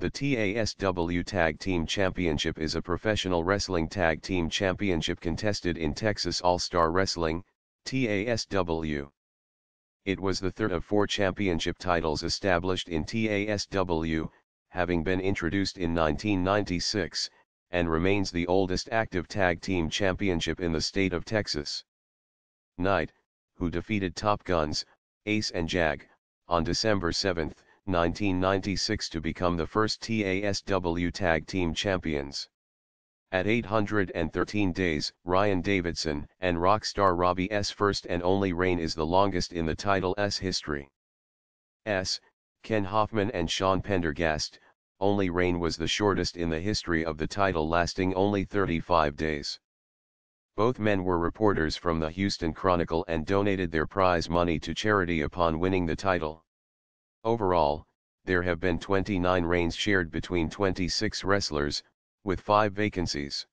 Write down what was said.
The TASW Tag Team Championship is a professional wrestling tag team championship contested in Texas All-Star Wrestling, TASW. It was the third of four championship titles established in TASW, having been introduced in 1996, and remains the oldest active tag team championship in the state of Texas. Knight, who defeated Top Guns, Ace and Jag, on December 7, 1996 to become the first TASW Tag Team Champions. At 813 days, Ryan Davidson and Rockstar Robbie's first and only reign is the longest in the title's history. S. Ken Hoffman and Sean Pendergast, only reign was the shortest in the history of the title lasting only 35 days. Both men were reporters from the Houston Chronicle and donated their prize money to charity upon winning the title. Overall, there have been 29 reigns shared between 26 wrestlers, with 5 vacancies.